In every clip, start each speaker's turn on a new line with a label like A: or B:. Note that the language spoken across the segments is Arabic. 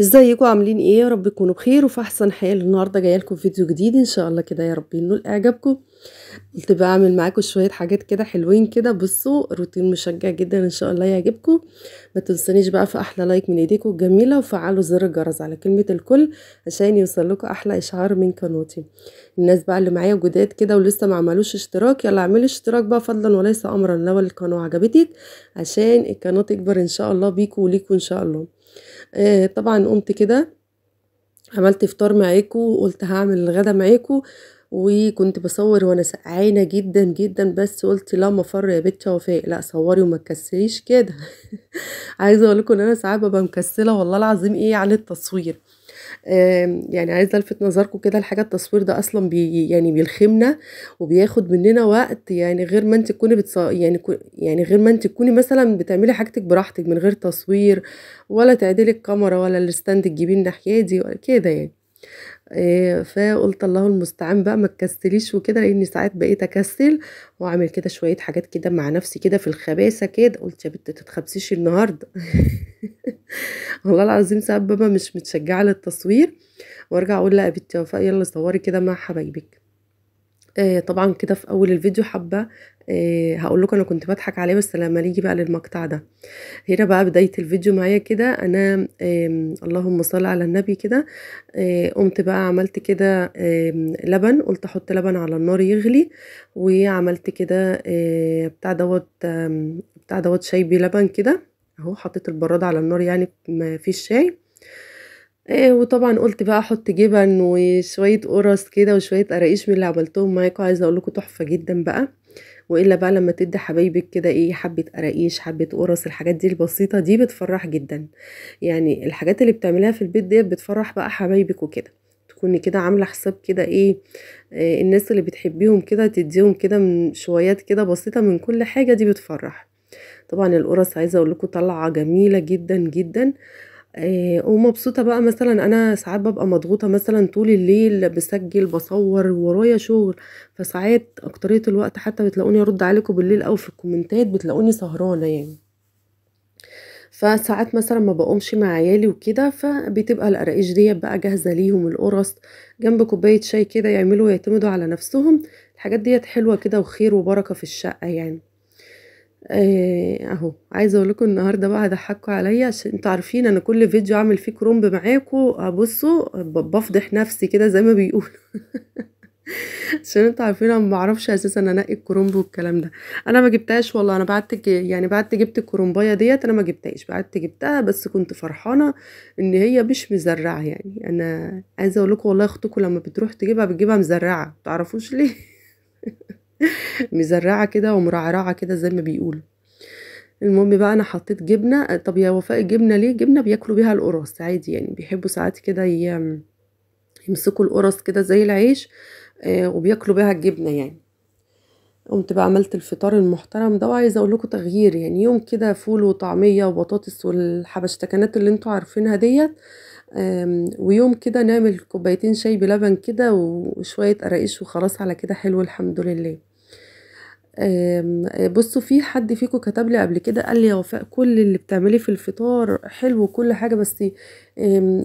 A: ازيكم عاملين ايه يا رب تكونوا بخير وفي احسن حال النهارده جايه لكم فيديو جديد ان شاء الله كده يا رب ينول اعجابكم قلت بعمل معاكم شويه حاجات كده حلوين كده بصوا روتين مشجع جدا ان شاء الله يعجبكم ما تنسونيش بقى في احلى لايك من ايديكم الجميله وفعلوا زر الجرس على كلمه الكل عشان يوصل لكم احلى اشعار من قناتي الناس بقى اللي معايا جداد كده ولسه ما عملوش اشتراك يلا اعملوا اشتراك بقى فضلا وليس امرا لو القناه عجبتك عشان القناه تكبر ان شاء الله بيكم وليكم ان شاء الله آه، طبعا قمت كده عملت فطار معاكم وقلت هعمل الغدا معاكم وكنت بصور وانا سقعانه جدا جدا بس قلت لا مفر يا بت وفاء لا صوري وما تكسليش كده عايزه اقول لكم ان انا ساعات ببقى مكسله والله العظيم ايه عن التصوير يعني عايزه الفت نظركم كده الحاجه التصوير ده اصلا بي يعني بيلخمنا وبياخد مننا وقت يعني غير ما انت تكوني بتص... يعني يعني غير ما انت تكوني مثلا بتعملي حاجتك براحتك من غير تصوير ولا تعدلي الكاميرا ولا الستاند تجيبيه الناحيه دي ولا كده يعني آه، فقلت الله المستعان بقى ما تكسليش وكده لاني ساعات بقيت اكسل واعمل كده شويه حاجات كده مع نفسي كده في الخباثه كده قلت يا بنت تتخبسيش النهارده والله العظيم ساعات بابا مش متشجعه للتصوير وارجع اقول لا يا بنتي وفاء يلا صوري كده مع حبايبك آه، طبعا كده في اول الفيديو حابه آه، هقول لكم انا كنت بضحك عليه بس لما نيجي بقى للمقطع ده هنا بقى بدايه الفيديو معايا كده انا اللهم صل على النبي كده آه، قمت بقى عملت كده لبن قلت احط لبن على النار يغلي وعملت كده آه، بتاع دوت بتاع دوت شاي بلبن كده اهو حطيت البراد على النار يعني ما فيش شاي وطبعا قلت بقى احط جبن وشويه قرص كده وشويه قراقيش من اللي عملتهم معاكم عايزه اقول لكم تحفه جدا بقى والا بقى لما تدي حبايبك كده ايه حبه قراقيش حبه قرص الحاجات دي البسيطه دي بتفرح جدا يعني الحاجات اللي بتعمليها في البيت ديت بتفرح بقى حبايبك وكده تكوني كده عامله حساب كده ايه ايه الناس اللي بتحبيهم كده تديهم كده من شويات كده بسيطه من كل حاجه دي بتفرح طبعا القرص عايزه اقول لكم طلعه جميله جدا جدا آه، ومبسوطة بقى مثلًا أنا ساعات ببقى مضغوطة مثلًا طول الليل بسجل بصور ورايا شغل، فساعات أكترية الوقت حتى بتلاقوني أرُدّ عليكم بالليل او في الكومنتات بتلاقوني سهرانة يعني. فساعات مثلًا ما بقومش مع عيالي وكده، فبتبقى القراقيش دي بقى جاهزة ليهم، القُرَص، جنب كوباية شاي كده يعملوا ويعتمدوا على نفسهم، الحاجات دي حلوة كده وخير وبركة في الشقة يعني. إيه، أهو، عايزة أقول لكم النهارده بقى هتضحكوا عليا عشان انتوا عارفين أنا كل فيديو أعمل فيه كرومب معاكم ابصوا بفضح نفسي كده زي ما بيقولوا عشان انتوا عارفين أنا ما باعرفش أساسًا أنقي الكرومب والكلام ده، أنا ما جبتهاش والله أنا بعتّ يعني بعتّ جبت الكرومباية ديت أنا ما جبتهاش، بعتّ جبتها بس كنت فرحانة إن هي مش مزرعة يعني، أنا عايزة أقول لكم والله أختكم لمّا بتروح تجيبها بتجيبها مزرعة، ما تعرفوش ليه مزرعه كده ومرعرعه كده زي ما بيقولوا المهم بقى انا حطيت جبنه طب يا وفاء الجبنه ليه جبنه بياكلوا بيها القرص عادي يعني بيحبوا ساعات كده يمسكوا القرص كده زي العيش آه، وبياكلوا بيها الجبنه يعني قمت بقى عملت الفطار المحترم ده وعايزه اقول لكم تغيير يعني يوم كده فول وطعميه وبطاطس والحبشتكنات اللي انتوا عارفينها ديت ويوم كده نعمل كوبايتين شاي بلبن كده وشوية قراقيش وخلاص على كده حلو الحمد لله بصوا في حد فيكم كتب لي قبل كده قال لي يا وفاء كل اللي بتعمليه في الفطار حلو وكل حاجه بس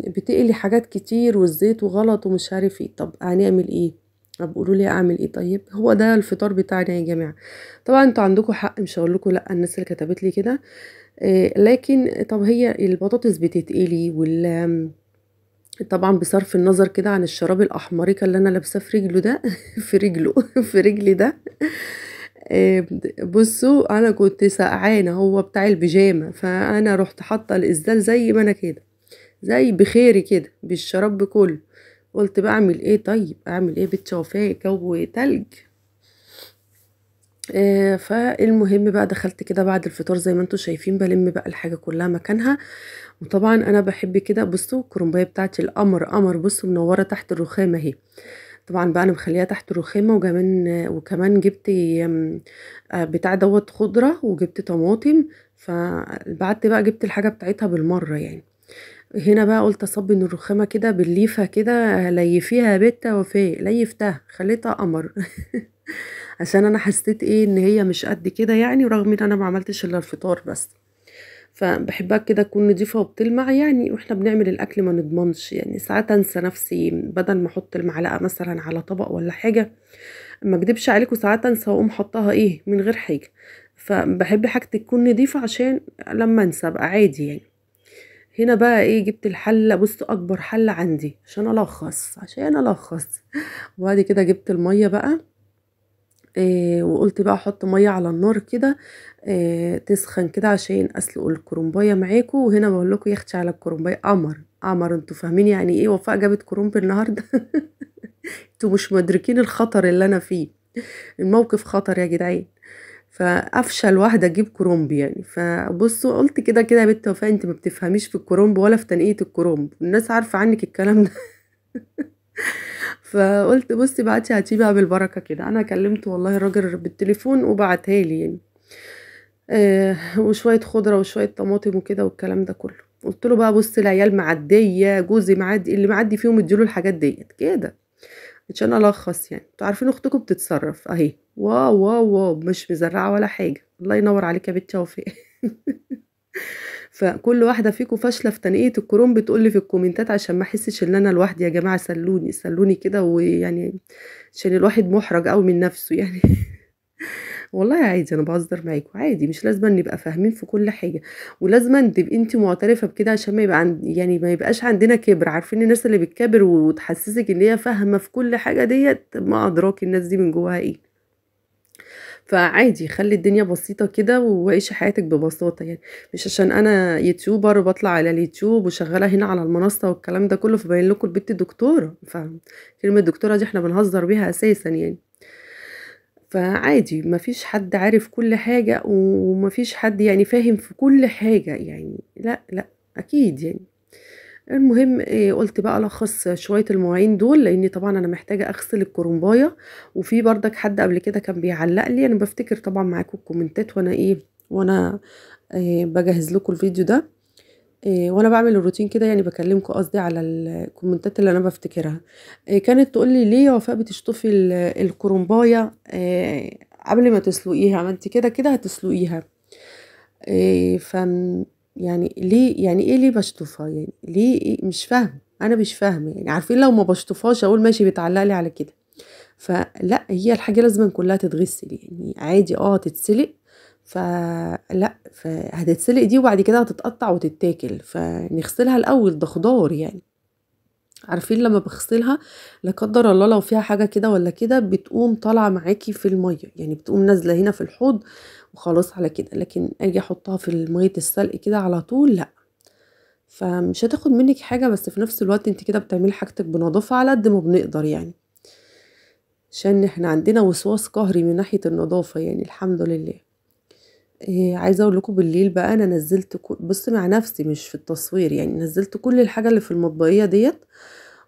A: بتقلي حاجات كتير والزيت وغلط ومش عارف ايه طب هنعمل ايه طب قولوا لي اعمل ايه طيب هو ده الفطار بتاعنا يا جماعه طبعا انتوا عندكم حق مش هقول لكم لا الناس اللي كتبت لي كده آه، لكن طب هي البطاطس بتتقلي وال طبعا بصرف النظر كده عن الشراب الاحمريكا اللي انا لابساه في رجله ده في رجله في رجلي ده آه، بصوا انا كنت سقعانه هو بتاع البيجامه فانا رحت حاطه الازدال زي ما انا كده زي بخيري كده بالشراب كله قلت بعمل ايه طيب اعمل ايه بتشوفاه جو تلج آآ آه، فالمهم بقى دخلت كده بعد الفطار زي ما أنتم شايفين بلم بقى الحاجة كلّها مكانها، وطبعًا أنا بحب كده بُصّوا الكُرنباية بتاعتي القمر قمر بُصّوا منوّرة تحت الرخامة أهي، طبعًا بقى أنا مخليها تحت الرخامة وكمان وكمان جِبت آه، بتاع دوت خُضرة وجِبت طماطم، فبعت بقى جِبت الحاجة بتاعتها بالمرّة يعني، هنا بقى قُلت أصَب من الرخامة كده بالليفة كده ليّفيها يا وفي ليّفتها خلّيتها قمر عشان انا حسيت ايه ان هي مش قد كده يعني رغم ان انا ما عملتش الا الفطار بس فبحبها كده تكون نضيفه وبتلمع يعني واحنا بنعمل الاكل ما نضمنش يعني ساعات انسى نفسي بدل ما احط المعلقه مثلا على طبق ولا حاجه ما اكدبش عليكم ساعات انسى واقوم حطها ايه من غير حاجه فبحب حاجتي تكون نضيفه عشان لما انسى ابقى عادي يعني هنا بقى ايه جبت الحله بص اكبر حله عندي عشان الخص عشان الخص وبعد كده جبت الميه بقى آه، وقلت بقى احط ميه على النار كده آه، تسخن كده عشان اسلق الكرومبايه معاكم وهنا بقول لكم يا اختي على الكرنبايه قمر قمر انتوا فاهمين يعني ايه وفاء جابت كرومب النهارده انتوا مش مدركين الخطر اللي انا فيه الموقف خطر يا جدعان فافشل واحده اجيب كرومب يعني فبصوا قلت كده كده يا بنت وفاء انت ما بتفهميش في الكرومب ولا في تنقيه الكرومب الناس عارفه عنك الكلام ده فقلت بصي بعتي هتيبها بالبركه كده انا كلمت والله الراجل بالتليفون وبعتها لي يعني آه وشويه خضره وشويه طماطم وكده والكلام ده كله قلت له بقى بص العيال معديه جوزي معدي اللي معدي فيهم اديله الحاجات ديت كده عشان الخص يعني انتوا عارفين اختكم بتتصرف اهي واو واو واو مش مزرعه ولا حاجه الله ينور عليك يا بنت وفاء فكل واحده فيكم فاشله في تنقيه الكروم بتقول لي في الكومنتات عشان ما احسش ان انا لوحدي يا جماعه سلوني سلوني كده ويعني عشان الواحد محرج قوي من نفسه يعني والله عادي انا بهزر معاكوا عادي مش لازم نبقى فاهمين في كل حاجه ولازم تبقي انت معترفه بكده عشان ما يبقى عند يعني ما يبقاش عندنا كبر عارفين الناس اللي بتكبر وتحسسك ان هي فاهمه في كل حاجه ديت ما ادراك الناس دي من جواها ايه فعادي خلي الدنيا بسيطة كده وعيش حياتك ببساطة يعني مش عشان أنا يوتيوبر وبطلع على اليوتيوب وشغالة هنا على المنصة والكلام ده كله فبين لكم البت دكتورة فكلمة دكتورة دي احنا بنهزر بيها أساسا يعني فعادي مفيش حد عارف كل حاجة ومفيش حد يعني فاهم في كل حاجة يعني لا لا أكيد يعني المهم آه، قلت بقى الخص شويه المواعين دول لاني طبعا انا محتاجه اغسل الكرنبايه وفي بردك حد قبل كده كان بيعلق لي انا بفتكر طبعا معاكم الكومنتات وانا ايه وانا إيه بجهز لكم الفيديو ده إيه وانا بعمل الروتين كده يعني بكلمكم قصدي على الكومنتات اللي انا بفتكرها إيه كانت تقول لي ليه يا وفاء بتشطفي الكرنبايه آه، قبل ما تسلقيها ما انت كده كده هتسلقيها آه، فم يعني ليه يعني ايه ليه بشطفها يعني ليه إيه مش فاهمه انا مش فاهمه يعني عارفين لو ما بشطفهاش اقول ماشي بيتعلق لي على كده فلا هي الحاجه لازم كلها تتغسل يعني عادي اه تتسلق فلا فهتتسلق دي وبعد كده هتتقطع وتتاكل فنغسلها الاول ده خضار يعني عارفين لما بغسلها لا قدر الله لو فيها حاجه كده ولا كده بتقوم طالعه معاكي في الميه يعني بتقوم نازله هنا في الحوض وخلاص على كده لكن اجي احطها في ميه السلق كده على طول لا فمش هتاخد منك حاجه بس في نفس الوقت انت كده بتعملي حاجتك بنظافه على قد ما بنقدر يعني عشان احنا عندنا وسواس قهري من ناحيه النظافه يعني الحمد لله إيه عايزه اقول لكم بالليل بقى انا نزلت بص مع نفسي مش في التصوير يعني نزلت كل الحاجه اللي في المطبقية ديت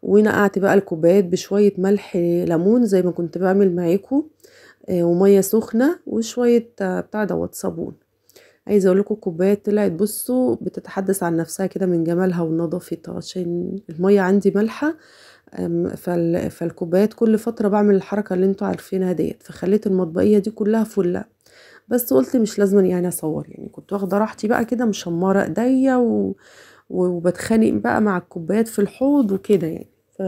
A: ونقعت بقى الكوبايات بشويه ملح ليمون زي ما كنت بعمل معاكم آه، وميه سخنه وشويه آه، بتاع دوت صابون عايزه اقول لكم الكوبايه طلعت بصوا بتتحدث عن نفسها كده من جمالها ونظافتها عشان الميه عندي مالحه فالكوبايات كل فتره بعمل الحركه اللي انتوا عارفينها ديت فخليت المطبقيه دي كلها فله بس قلت مش لازم يعني اصور يعني كنت واخده راحتي بقى كده مشمره ايديا و... وبتخانق بقى مع الكوبايات في الحوض وكده يعني ف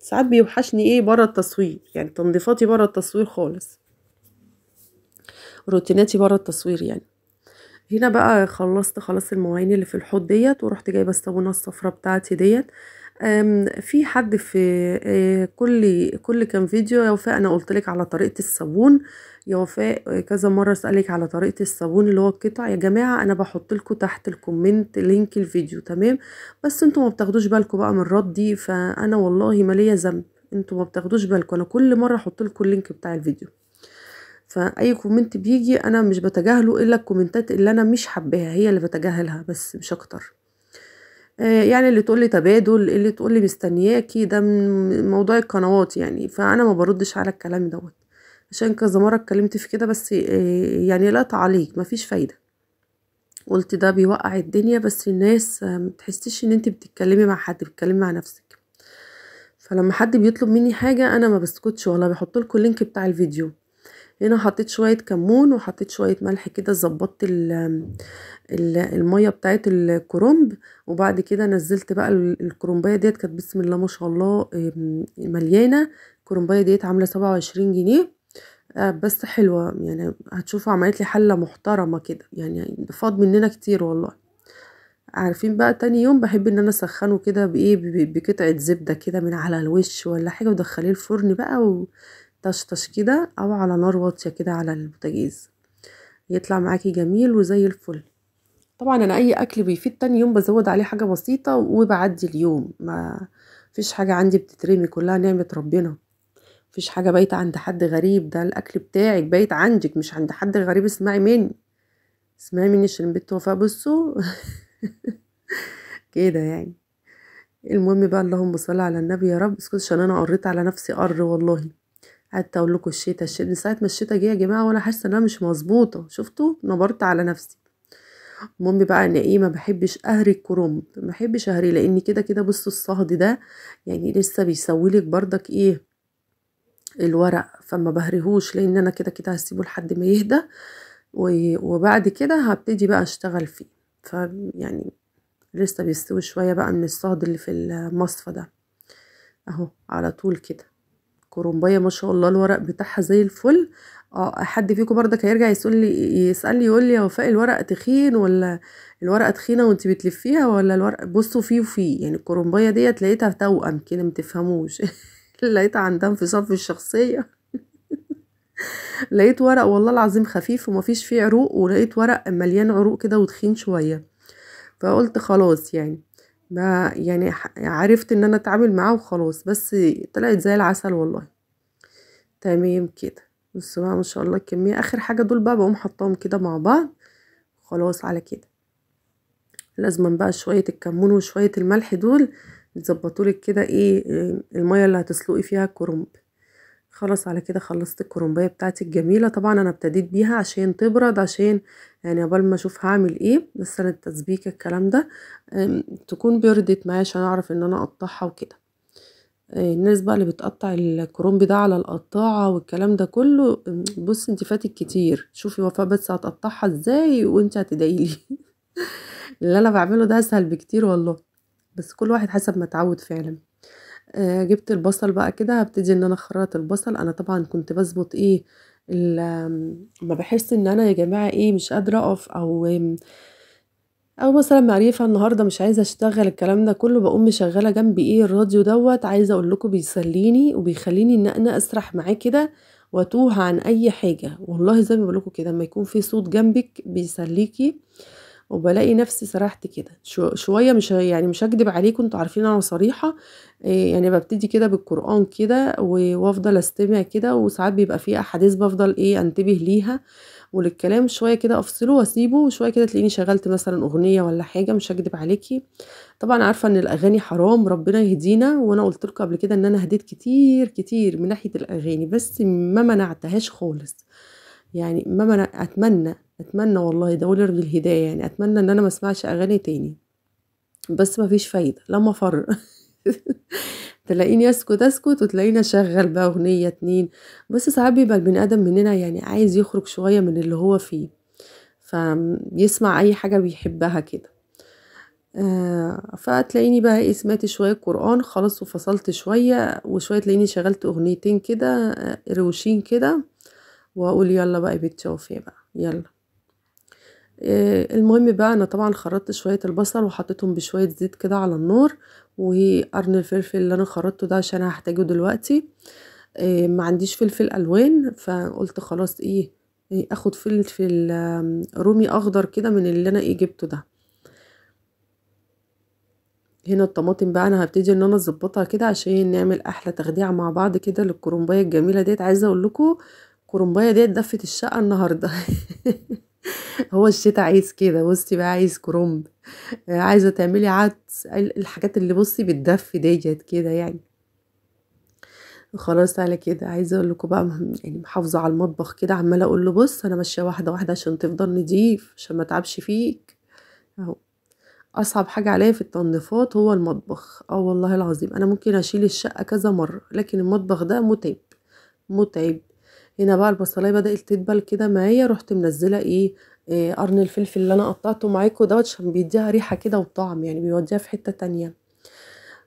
A: ساعات بيوحشني ايه بره التصوير يعني تنظيفاتي بره التصوير خالص روتيناتي بره التصوير يعني هنا بقى خلصت خلاص المواعين اللي في الحوض ديت ورحت جايبه الصابونه الصفراء بتاعتي ديت في حد في آه، كل كل كام فيديو يا وفاء انا قلت لك على طريقه الصابون يا وفاء كذا مره اسالك على طريقه الصابون اللي هو القطع يا جماعه انا بحط لكم تحت الكومنت لينك الفيديو تمام بس انتوا ما بتاخدوش بالكم بقى من ردي فانا والله ما ليا ذنب انتوا ما بتاخدوش بالكم انا كل مره احط لكم اللينك بتاع الفيديو فاي كومنت بيجي انا مش بتجاهله الا الكومنتات اللي انا مش حباها هي اللي بتجاهلها بس مش اكتر آه، يعني اللي تقولي تبادل اللي تقولي مستنياكي ده من موضوع القنوات يعني فانا ما بردش على الكلام دوت عشان كذا مره اتكلمت في كده بس آه، يعني لا تعليق مفيش فايده قلت ده بيوقع الدنيا بس الناس متحسيش ان انت بتتكلمي مع حد بتتكلمي مع نفسك فلما حد بيطلب مني حاجه انا ما بسكتش ولا بحط لكم اللينك بتاع الفيديو هنا حطيت شوية كمون وحطيت شوية ملح كده ظبطت المية بتاعت الكرنب وبعد كده نزلت بقى الكرنباية ديت كانت بسم الله ما شاء الله مليانة الكرنباية ديت عاملة سبعة وعشرين جنيه آه، بس حلوة يعني هتشوفوا عملت لي حلة محترمة كده يعني فاض مننا كتير والله عارفين بقى تاني يوم بحب ان انا اسخنه كده بايه بقطعه زبده كده من على الوش ولا حاجه ودخليه الفرن بقى طشطش كده او على نار واطيه كده على البوتاجاز يطلع معاكي جميل وزي الفل طبعا انا اي اكل بيفيد تاني يوم بزود عليه حاجه بسيطه وبعدي اليوم ما فيش حاجه عندي بتترمي كلها نعمه ربنا مفيش حاجه بايته عند حد غريب ده الاكل بتاعك بايت عندك مش عند حد غريب اسمعي مني اسمعي مني عشان بنت وفاء بصوا كده يعني المهم بقى اللهم صل على النبي يا رب اسكت عشان انا قريت على نفسي قر والله قعدت اقول لكم الشتا الشتا من ساعه ما الشتا جه يا جماعه وانا حاسه ان انا مش مظبوطه شفتوا نبرت على نفسي المهم بقى انا ايه ما بحبش اهري الكرنب ما بحبش اهري لان كده كده بصوا الصهد ده يعني لسه بيسوي لك بردك ايه الورق فما بهريهوش لان انا كده كده هسيبه لحد ما يهدى وبعد كده هبتدي بقى اشتغل فيه فيعني لسه بيستوي شويه بقى من الصهد اللي في المصفى ده اهو على طول كده كرومبايه ما شاء الله الورق بتاعها زي الفل اه حد فيكم برضك هيرجع يسأل لي يسألني يقول لي يا وفاء الورق تخين ولا الورقة تخينة وانت بتلفيها ولا الورق بصوا فيه وفيه يعني الكرومبايه ديت لقيتها توأم كده متفهموش لقيتها عندها في صف الشخصية لقيت ورق والله العظيم خفيف ومفيش فيه عروق ولقيت ورق مليان عروق كده وتخين شوية فقلت خلاص يعني ما يعني عرفت ان انا اتعامل معاه وخلاص بس طلعت زي العسل والله تمام كده بصوا بقى ما شاء الله الكمية اخر حاجة دول بقى بقوم حطاهم كده مع بعض خلاص على كده لازما بقى شوية الكمون وشوية الملح دول يتظبطولك كده ايه آه، المية اللي هتسلقي فيها الكرنب خلاص على كده خلصت الكرنبايه بتاعتي الجميله طبعا انا ابتديت بيها عشان تبرد عشان يعني قبل ما اشوف هعمل ايه بس انا التسبيكه الكلام ده تكون بردت معايا عشان اعرف ان انا اقطعها وكده آه، الناس بقى اللي بتقطع الكرنبي ده على القطاعه والكلام ده كله بص انت فاتك كتير شوفي وفاء بس هتقطعها ازاي وانت هتدعيلي اللي انا بعمله ده اسهل بكتير والله بس كل واحد حسب ما اتعود فعلا آه، جبت البصل بقى كده هبتدي ان انا اخرط البصل انا طبعا كنت بظبط ايه ما بحس ان انا يا جماعه ايه مش قادره اقف او او مثلا معرفه النهارده مش عايزه اشتغل الكلام ده كله بقوم مشغله جنبي ايه الراديو دوت عايزه اقول لكم بيسليني وبيخليني ان انا اسرح معاه كده واتوه عن اي حاجه والله زي ما بقول لكم كده لما يكون في صوت جنبك بيسليكي آه وبلاقي نفسي سرحت كده شو شويه مش يعني مش هكدب عليكم انتوا عارفين انا صريحه إيه، يعني ببتدي كده بالقران كده وافضل استمع كده وساعات بيبقى في احاديث بفضل ايه انتبه ليها وللكلام شويه كده افصله واسيبه وشويه كده تلاقيني شغلت مثلا اغنيه ولا حاجه مش هكدب عليكي طبعا عارفه ان الاغاني حرام ربنا يهدينا وانا قلت لكم قبل كده ان انا هديت كتير كتير من ناحيه الاغاني بس ما منعتهاش خالص يعني ما منع أتمنى اتمنى والله ده ولر بالهدايه يعني اتمنى ان انا ما اسمعش اغاني تاني بس مفيش فايده لما فر تلاقيني اسكت اسكت وتلاقيني اشغل بقى اغنيه اتنين بس ساعات بيبقى البني ادم مننا يعني عايز يخرج شويه من اللي هو فيه فيسمع اي حاجه بيحبها كده آه، فتلاقيني بقى ايه سمعت شويه قران خلاص وفصلت شويه وشويه تلاقيني شغلت اغنيتين كده آه، روشين كده واقول يلا بقى يا بقى يلا آه، المهم بقى انا طبعا خرطت شويه البصل وحطيتهم بشويه زيت كده على النار وقرن الفلفل اللي انا خرطته ده عشان هحتاجه دلوقتي آه، ما عنديش فلفل الوان فقلت خلاص ايه, إيه، اخد فلفل رومي اخضر كده من اللي انا ايه جبته ده هنا الطماطم بقى انا هبتدي ان انا اظبطها كده عشان نعمل احلى تخديعه مع بعض كده للكرنبايه الجميله ديت عايزه اقول لكم الكرنبايه ديت دفت الشقه النهارده هو الشتاء عايز كده بصي بقى عايز كرومب آه، عايزه تعملي عدس الحاجات اللي بصي بتدفي ديت كده يعني خلاص على كده عايزه اقول لكم بقى يعني محافظه على المطبخ كده عماله اقول له بص انا ماشيه واحده واحده عشان تفضل نضيف عشان ما تعبش فيك اهو اصعب حاجه عليا في التنظيفات هو المطبخ اه والله العظيم انا ممكن اشيل الشقه كذا مره لكن المطبخ ده متعب متعب هنا بقى البصلايه بدات تدبل كده معايا رحت منزله ايه, إيه قرن الفلفل اللي انا قطعته معاكم دوت عشان بيديها ريحه كده وطعم يعني بيوديها في حته تانية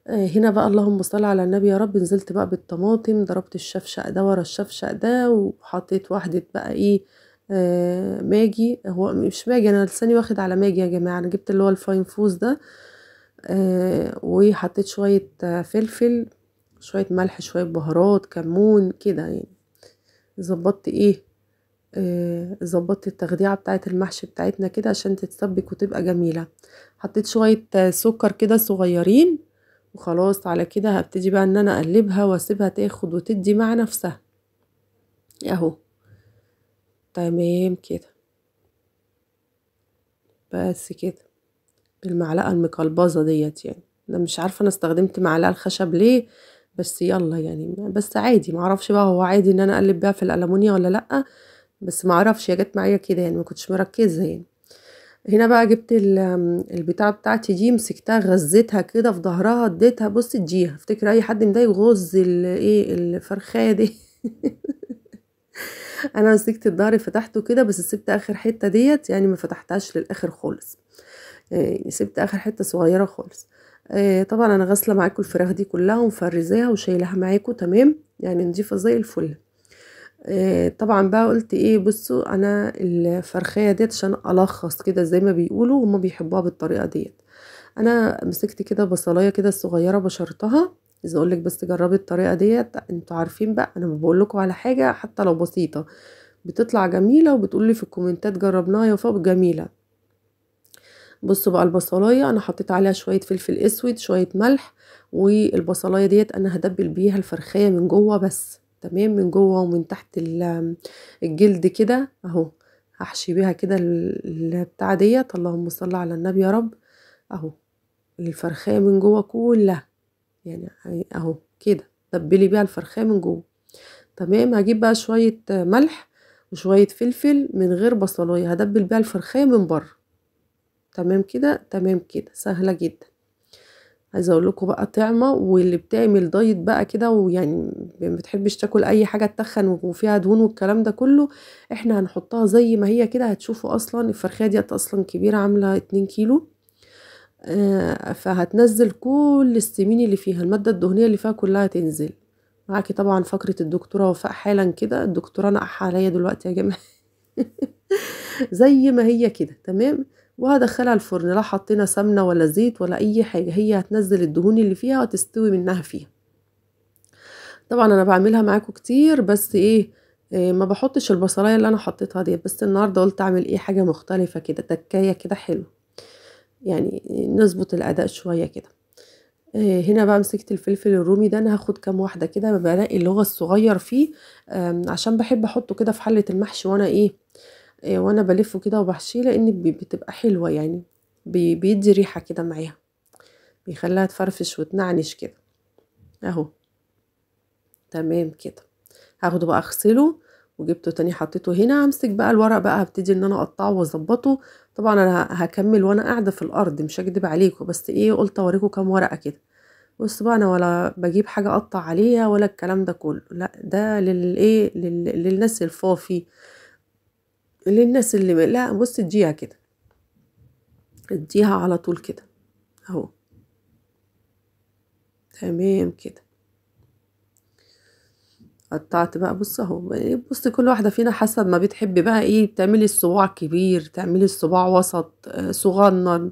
A: آه، هنا بقى اللهم صل على النبي يا رب نزلت بقى بالطماطم ضربت الشفشق ده ورا الشفشق ده وحطيت واحده بقى ايه آه ماجي هو مش ماجي انا لساني واخد على ماجي يا جماعه انا جبت اللي هو الفاين فوز ده آه وحطيت شويه فلفل شويه ملح شويه بهارات كمون كده يعني ظبطت ايه آه، ظبطت آه التخديعه بتاعه المحشي بتاعتنا كده عشان تتسبك وتبقى جميله حطيت شويه سكر كده صغيرين وخلاص على كده هبتدي بقى ان انا اقلبها واسيبها تاخد وتدي مع نفسها اهو تمام كده بس كده بالمعلقه المقلبزه ديت يعني انا مش عارفه انا استخدمت معلقه الخشب ليه بس يلا يعني بس عادي معرفش بقى هو عادي ان انا اقلب بقى في الالمونيا ولا لا بس معرفش هي جت معايا كده يعني ما كنتش مركزه يعني هنا بقى جبت البتاعه بتاعتي دي مسكتها غزيتها كده في ظهرها اديتها بص اديها افتكر اي حد مضايق غز الايه الفرخه دي انا مسكت الظهر فتحته كده بس سبت اخر حته ديت يعني ما فتحتهاش للاخر خالص يعني سبت اخر حته صغيره خالص آه، طبعا انا غاسله معاكم الفراخ دي كلها ومفرزاها وشايلها معاكم تمام يعني نضيفه زي الفل آه، طبعا بقى قلت ايه بصوا انا الفرخايه ديت عشان الخص كده زي ما بيقولوا هما بيحبوها بالطريقه ديت انا مسكت كده بصلايه كده صغيرة بشرتها اذا اقول لك بس جربي الطريقه ديت انتوا عارفين بقى انا بقول لكم على حاجه حتى لو بسيطه بتطلع جميله وبتقولي في الكومنتات جربناها يا فاطمه جميله بصوا بقى البصلايه انا حطيت عليها شويه فلفل اسود شويه ملح والبصلايه ديت انا هدبل بيها الفرخيه من جوه بس تمام من جوه ومن تحت الجلد كده اهو هحشي بيها كده البتاع ديت اللهم صل على النبي يا رب اهو الفرخية من جوه كلها يعني اهو كده دبلي بيها الفرخية من جوه تمام هجيب بقى شوية ملح وشوية فلفل من غير بصلاية هدبل بيها الفرخية من بره تمام كده تمام كده سهله جدا عايزه اقول لكم بقى طعمه واللي بتعمل دايت بقى كده ويعني ما بتحبش تاكل اي حاجه تخن وفيها دهون والكلام ده كله احنا هنحطها زي ما هي كده هتشوفوا اصلا الفرخيه ديت اصلا كبيره عامله 2 كيلو آه فهتنزل كل السمين اللي فيها الماده الدهنيه اللي فيها كلها تنزل معاكي طبعا فقره الدكتوره وفاء حالا كده الدكتوره نقح عليا دلوقتي يا جماعه زي ما هي كده تمام وهدخلها الفرن لا حطينا سمنه ولا زيت ولا اي حاجه هي هتنزل الدهون اللي فيها وتستوي منها فيها طبعا انا بعملها معاكم كتير بس ايه, إيه ما بحطش البصلايه اللي انا حطيتها دي بس النهارده قلت اعمل ايه حاجه مختلفه كده تكايه كده حلو يعني نظبط الاداء شويه كده إيه، هنا بقى مسكت الفلفل الرومي ده انا هاخد كام واحده كده بنقي اللغه الصغير فيه عشان بحب احطه كده في حله المحشي وانا ايه آه، وانا بلفه كده وبحشيه لان بتبقى حلوة يعني بيدي ريحة كده معاها بيخليها تفرفش وتنعنش كده اهو تمام كده هاخده بقى اغسله وجبته تاني حطيته هنا همسك بقى الورق بقى هبتدي ان انا اقطعه واظبطه طبعا انا هكمل وانا قاعده في الارض مش هكدب عليكم بس ايه قلت اوريكم كام ورقه كده بص بقى انا ولا بجيب حاجه اقطع عليها ولا الكلام ده كله لا ده للايه لل... للناس الفافي للناس اللي لا بص اديها كده اديها على طول كده اهو تمام كده قطعت بقى بص اهو بص كل واحده فينا حسب ما بتحبي بقى ايه بتعملي الصباع كبير تعملي الصباع وسط آه، صغنن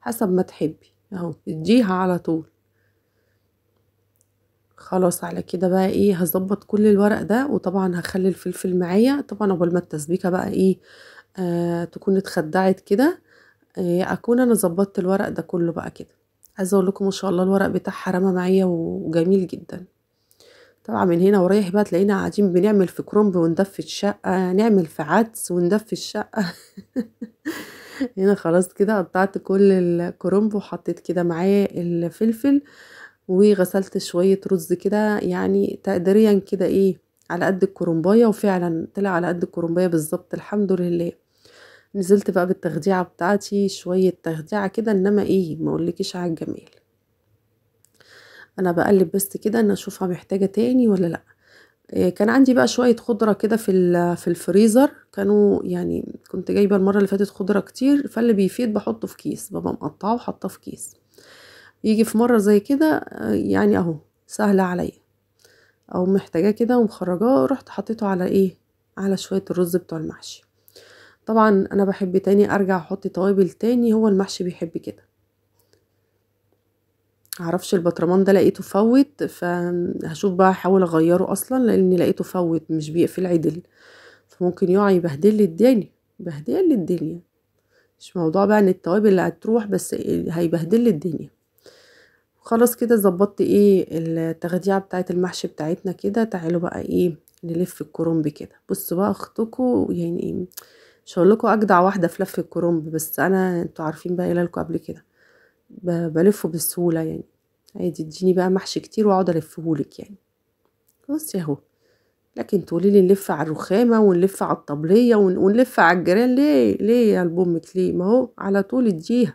A: حسب ما تحبي اهو اديها على طول خلاص على كده بقى ايه هظبط كل الورق ده وطبعا هخلي الفلفل معايا طبعا قبل ما التسبيكه بقى ايه آه تكون اتخدعت كده آه اكون انا ظبطت الورق ده كله بقى كده عايزه اقول لكم ما شاء الله الورق بتاعها رمى معايا وجميل جدا طبعا من هنا ورايح بقى تلاقينا قاعدين بنعمل في كرومب وندف الشقه نعمل في عدس وندف الشقه هنا خلاص كده قطعت كل الكرومب وحطيت كده معاه الفلفل وغسلت شوية رز كده يعني تقدريا كده ايه على قد الكرنباية وفعلا طلع على قد الكرنباية بالظبط الحمد لله نزلت بقى بالتخديعة بتاعتي شوية تخديعة كده انما ايه ما اقولكيش على الجميل انا بقلب بس كده ان اشوفها محتاجة تاني ولا لا آه، كان عندي بقى شويه خضره كده في في الفريزر كانوا يعني كنت جايبه المره اللي فاتت خضره كتير فاللي بيفيد بحطه في كيس ببقى مقطعه وحاطاه في كيس يجي في مرة زي كده يعني اهو سهلة عليا او محتاجاه كده ومخرجاه رحت حطيته على ايه على شوية الرز بتوع المحشي طبعا انا بحب تاني ارجع احط توابل تاني هو المحشي بيحب كده معرفش البطرمان ده لقيته فوت فهشوف بقى احاول اغيره اصلا لاني لقيته فوت مش بيقفل عدل فممكن يقع يبهدل لي الدنيا بهدل لي الدنيا مش موضوع بقى ان التوابل اللي هتروح بس هيبهدل لي الدنيا خلاص كده ظبطت ايه التغذيه بتاعه المحشي بتاعتنا كده تعالوا بقى ايه نلف الكرنب كده بصوا بقى اختكم يعني مش هقول لكم اجدع واحده في لف الكرنب بس انا انتوا عارفين بقى قايله لكم قبل كده بلفه بسهوله يعني عادي تديني بقى محشي كتير واقعد الفهولك يعني بصي اهو لكن تقولي لي نلف على الرخامه ونلف على الطبليه ونلف على الجيران ليه ليه يا البومك ليه ما هو على طول اديها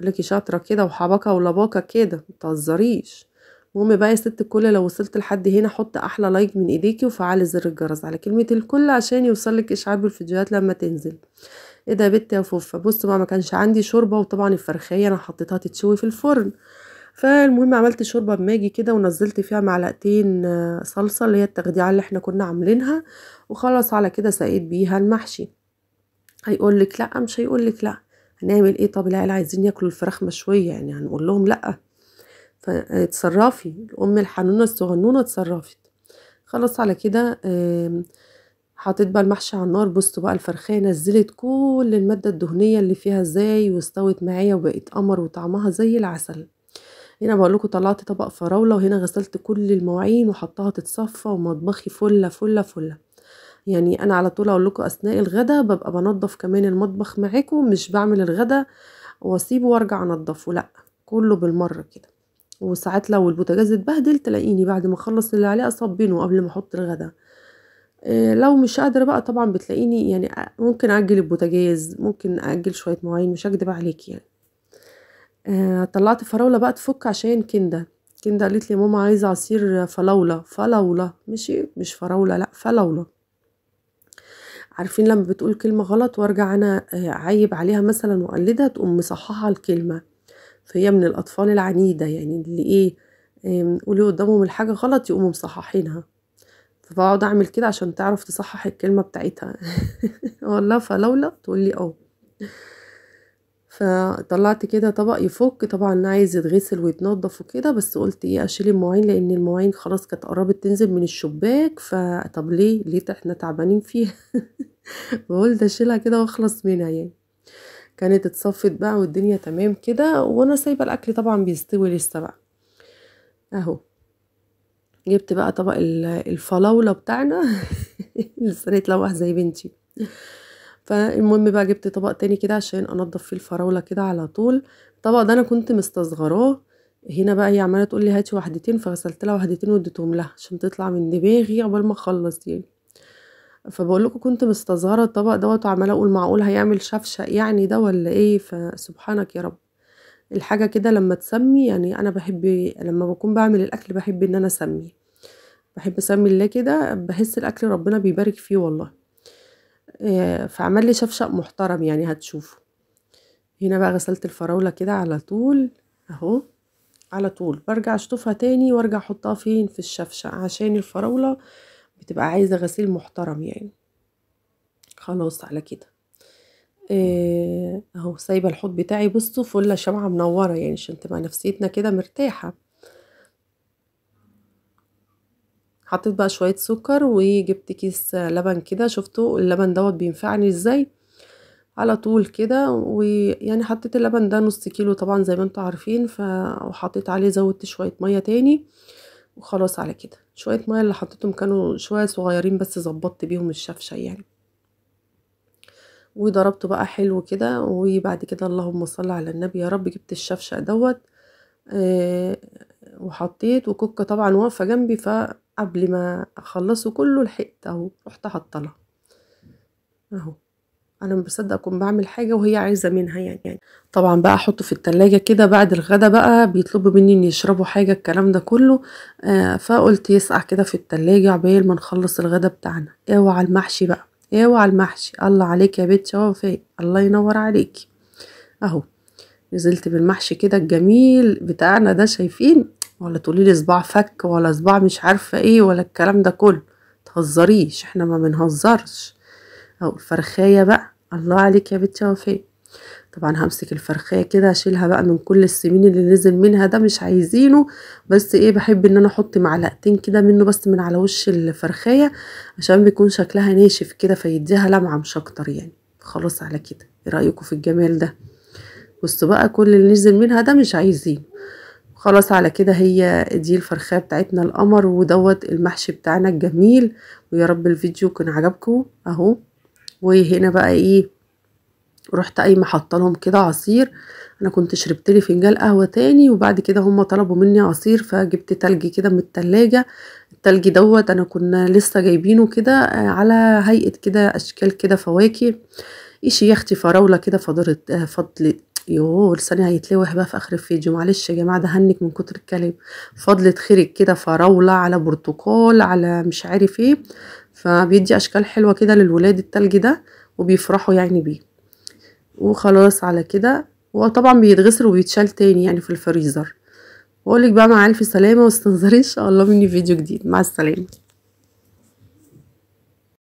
A: خليكي شاطرة كده وحبكة ولباكة كده متهزريش المهم بقى يا ست الكل لو وصلت لحد هنا حط احلى لايك من ايديكي وفعلي زر الجرس على كلمة الكل عشان يوصلك اشعار بالفيديوهات لما تنزل ايه ده يا بت يا فوفا بصوا بقى ما كانش عندي شوربة وطبعا الفرخية انا حطيتها تتشوي في الفرن فالمهم عملت شوربه بماجي كده ونزلت فيها معلقتين آه، صلصه اللي هي التخديعه اللي احنا كنا عاملينها وخلاص على كده سقيت بيها المحشي هيقول لك لا مش هيقول لك لا هنعمل ايه طب العيال عايزين ياكلوا الفراخ مشويه يعني هنقول لهم لا فاتصرفي الام الحنونه الصغنونه اتصرفت خلاص على كده حطيت بقى المحشي على النار بصوا بقى الفرخية نزلت كل الماده الدهنيه اللي فيها ازاي واستوت معايا وبقت قمر وطعمها زي العسل هنا بقول لكم طلعت طبق فراوله وهنا غسلت كل المواعين وحطها تتصفى ومطبخي فله فله فله يعني انا على طول اقول لكم اثناء الغدا ببقى بنضف كمان المطبخ معاكم مش بعمل الغدا واسيبه وارجع انضفه لا كله بالمره كده وساعات لو البوتاجاز اتبهدل تلاقيني بعد ما اخلص اللي عليه اصبنه قبل ما احط الغدا إيه لو مش قادره بقى طبعا بتلاقيني يعني ممكن اجل البوتاجاز ممكن اجل شويه مواعين مش هكدب عليك يعني آه، طلعت فراوله بقى تفك عشان كنده كنده قالت لي ماما عايزه عصير فلاوله فلاوله مش مش فراوله لا فلاوله عارفين لما بتقول كلمة غلط وارجع انا آه، اعيب عليها مثلا وقلدها تقوم مصححة الكلمة فهي من الاطفال العنيدة يعني اللي ايه قولي قدامهم الحاجة غلط يقوموا مصححينها فبقعد اعمل كده عشان تعرف تصحح الكلمة بتاعتها والله فلولا تقولي اه فطلعت كده طبق يفك طبعا عايز يتغسل ويتنضف وكده بس قلت ايه اشيل المواعين لان المواعين خلاص كانت قربت تنزل من الشباك فطب ليه ليه احنا تعبانين فيها فقلت اشيلها كده واخلص منها يعني كانت اتصفت بقى والدنيا تمام كده وانا سايبه الاكل طبعا بيستوي لسه بقى اهو جبت بقى طبق الفلاوله بتاعنا لسانة لوح زي بنتي فالمهم بقى جبت طبق تاني كده عشان انضف فيه الفراوله كده على طول الطبق ده انا كنت مستصغراه هنا بقى هي عماله تقول لي هاتي واحدتين فغسلت لها واحدتين واديتهم لها عشان تطلع من دماغي قبل ما اخلص يعني فبقول لكم كنت مستصغره الطبق دوت وعماله اقول معقول هيعمل شفشه يعني ده ولا ايه فسبحانك يا رب الحاجه كده لما تسمي يعني انا بحب لما بكون بعمل الاكل بحب ان انا اسمي بحب اسمي الله كده بحس الاكل ربنا بيبارك فيه والله آه، فعمل لي شفشق محترم يعني هتشوفوا هنا بقى غسلت الفراولة كده على طول اهو على طول برجع اشطفها تاني وارجع احطها فين في الشفشق عشان الفراولة بتبقى عايزة غسيل محترم يعني خلاص على كده آه، اهو سايبة الحوض بتاعي بصوا فلة شمعة منورة يعني عشان تبقى نفسيتنا كده مرتاحة حطيت بقى شوية سكر وجبت كيس لبن كده شفتوا اللبن دوت بينفعني ازاي على طول كده ويعني حطيت اللبن ده نص كيلو طبعا زي ما انتوا عارفين ف... وحطيت عليه زودت شوية مية تاني وخلاص على كده شوية مية اللي حطيتهم كانوا شوية صغيرين بس ظبطت بيهم الشفشة يعني وضربته بقى حلو كده وبعد كده اللهم صل على النبي يا رب جبت الشفشة دوت آه وحطيت وكوكا طبعا واقفة جنبي ف قبل ما اخلصه كله لحقت اهو رحت هطلها اهو انا ما بصدق اكون بعمل حاجه وهي عايزه منها يعني, يعني طبعا بقى احطه في التلاجة كده بعد الغدا بقى بيطلبوا مني ان يشربوا حاجه الكلام ده كله آه فقلت يسقع كده في التلاجة عبال ما نخلص الغدا بتاعنا اوعى المحشي بقى اوعى المحشي الله عليك يا بنت وفاء الله ينور عليكي اهو نزلت بالمحشي كده الجميل بتاعنا ده شايفين ولا تقولي لي صباع فك ولا صباع مش عارفه ايه ولا الكلام ده كله تهزريش احنا ما بنهزرش او الفرخايه بقى الله عليك يا بنت يا وفاء طبعا همسك الفرخايه كده اشيلها بقى من كل السمين اللي نزل منها ده مش عايزينه بس ايه بحب ان انا احط معلقتين كده منه بس من على وش الفرخايه عشان بيكون شكلها ناشف كده فيديها لمعه مش اكتر يعني خلاص على كده ايه رايكم في الجمال ده بصوا بقى كل اللي نزل منها ده مش عايزينه خلاص على كده هي دي الفرخية بتاعتنا القمر ودوت المحشي بتاعنا الجميل ويا رب الفيديو يكون عجبكم اهو وهنا بقى ايه رحت قايمه محطه لهم كده عصير انا كنت شربت لي فنجان قهوه تاني وبعد كده هم طلبوا مني عصير فجبت تلج كده من التلاجة التلج دوت انا كنا لسه جايبينه كده آه، على هيئه كده اشكال كده فواكه اختي فراوله كده فضلت آه، يوه لساني هيتلوح بقى في اخر الفيديو معلش يا جماعه ده هنك من كتر الكلام فضلت خرج كده فراوله على برتقال على مش عارف ايه فبيدي اشكال حلوه كده للولاد التلج ده وبيفرحوا يعني بيه وخلاص على كده وطبعا بيتغسل وبيتشال تاني يعني في الفريزر لك بقى مع الف سلامه واستنظري ان شاء الله مني فيديو جديد مع السلامه